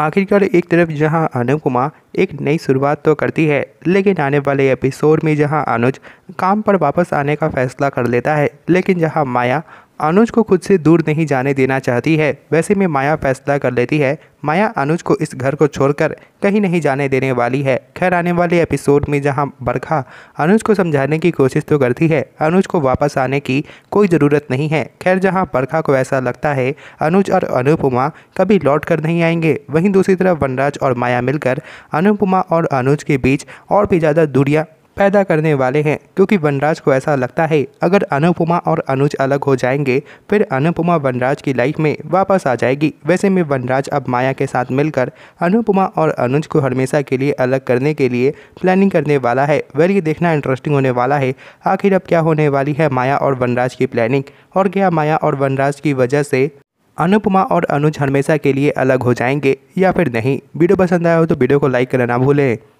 आखिरकार एक तरफ जहां अनु कुमार एक नई शुरुआत तो करती है लेकिन आने वाले एपिसोड में जहां अनुज काम पर वापस आने का फैसला कर लेता है लेकिन जहां माया अनुज को खुद से दूर नहीं जाने देना चाहती है वैसे में माया फैसला कर लेती है माया अनुज को इस घर को छोड़कर कहीं नहीं जाने देने वाली है खैर आने वाले एपिसोड में जहां बरखा अनुज को समझाने की कोशिश तो करती है अनुज को वापस आने की कोई ज़रूरत नहीं है खैर जहां बरखा को ऐसा लगता है अनुज और अनुपमा कभी लौट कर नहीं आएंगे वहीं दूसरी तरफ वनराज और माया मिलकर अनुपमा और अनुज के बीच और भी ज़्यादा दूरियाँ पैदा करने वाले हैं क्योंकि वनराज को ऐसा लगता है अगर अनुपमा और अनुज अलग हो जाएंगे फिर अनुपमा वनराज की लाइफ में वापस आ जाएगी वैसे में वनराज अब माया के साथ मिलकर अनुपमा और अनुज को हमेशा के लिए अलग करने के लिए प्लानिंग करने वाला है वह ये देखना इंटरेस्टिंग होने वाला है आखिर अब क्या होने वाली है माया और वनराज की प्लानिंग और क्या माया और वनराज की वजह से अनुपमा और अनुज हमेशा के लिए अलग हो जाएंगे या फिर नहीं वीडियो पसंद आया हो तो वीडियो को लाइक करना ना भूलें